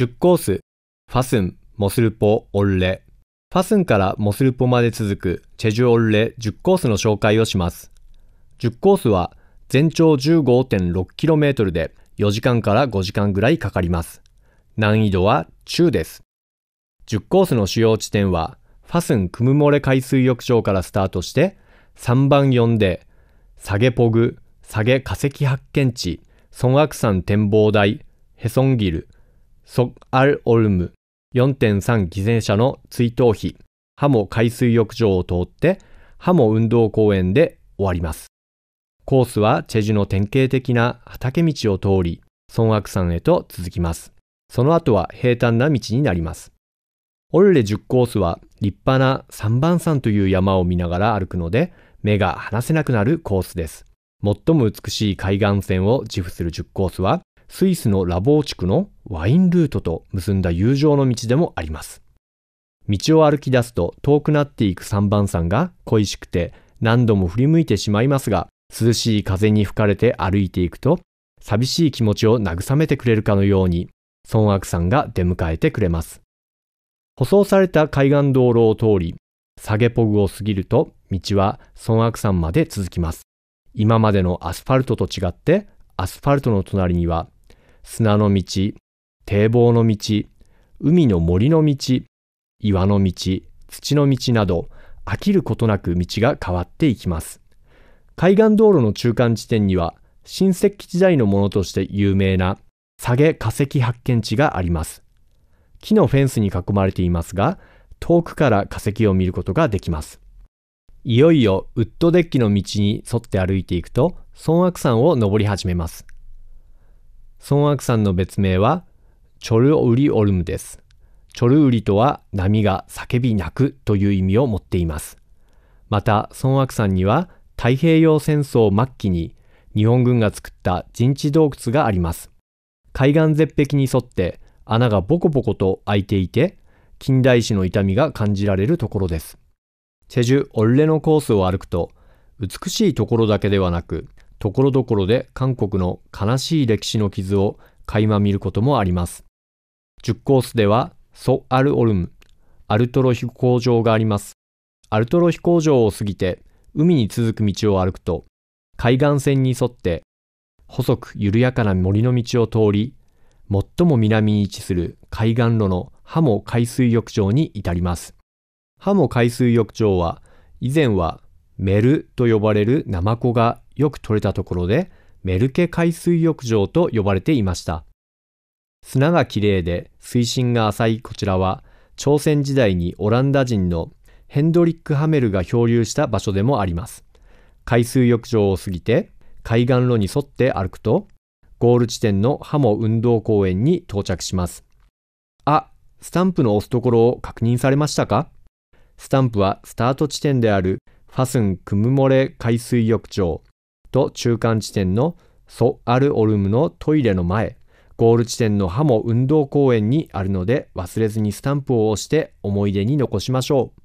10コース、ファスン、モスルポ、オルレ。ファスンからモスルポまで続くチェジュオルレ10コースの紹介をします。10コースは全長 15.6km で4時間から5時間ぐらいかかります。難易度は中です。10コースの主要地点は、ファスンクムモレ海水浴場からスタートして、3番4で、サゲポグ、サゲ化石発見地、ソンアクサン展望台、ヘソンギル、ソアル・オルム4.3犠牲者の追悼碑ハモ海水浴場を通ってハモ運動公園で終わります。コースはチェジュの典型的な畑道を通り、孫悪山へと続きます。その後は平坦な道になります。オルレ10コースは立派な三番山という山を見ながら歩くので、目が離せなくなるコースです。最も美しい海岸線を自負する10コースは、スイスのラボー地区のワインルートと結んだ友情の道でもあります。道を歩き出すと遠くなっていく三番山が恋しくて何度も振り向いてしまいますが、涼しい風に吹かれて歩いていくと、寂しい気持ちを慰めてくれるかのように、孫悪さんが出迎えてくれます。舗装された海岸道路を通り、下げポグを過ぎると、道は孫悪山まで続きます。今までのアスファルトと違って、アスファルトの隣には砂の道、堤防の道、海の森の道、岩の道、土の道など、飽きることなく道が変わっていきます。海岸道路の中間地点には、新石器時代のものとして有名な、下げ化石発見地があります。木のフェンスに囲まれていますが、遠くから化石を見ることができます。いよいよウッドデッキの道に沿って歩いていくと、孫悪山を登り始めます。孫悪山の別名は、チョルウリオルムです。チョルウリとは波が叫び泣くという意味を持っています。また、孫悪山には太平洋戦争末期に日本軍が作った陣地洞窟があります。海岸絶壁に沿って穴がボコボコと開いていて、近代史の痛みが感じられるところです。チェジュ・オルレのコースを歩くと、美しいところだけではなく、ところどころで韓国の悲しい歴史の傷を垣間見ることもあります。10コースでは、ソ・アル・オルム、アルトロ飛行場があります。アルトロ飛行場を過ぎて、海に続く道を歩くと、海岸線に沿って、細く緩やかな森の道を通り、最も南に位置する海岸路のハモ海水浴場に至ります。ハモ海水浴場は、以前はメルと呼ばれるナマコがよく取れたところで、メルケ海水浴場と呼ばれていました。砂がきれいで水深が浅いこちらは、朝鮮時代にオランダ人のヘンドリック・ハメルが漂流した場所でもあります。海水浴場を過ぎて、海岸路に沿って歩くと、ゴール地点のハモ運動公園に到着します。あ、スタンプの押すところを確認されましたかスタンプはスタート地点であるファスン・クムモレ海水浴場と中間地点のソ・アル・オルムのトイレの前、ゴール地点のハモ運動公園にあるので忘れずにスタンプを押して思い出に残しましょう。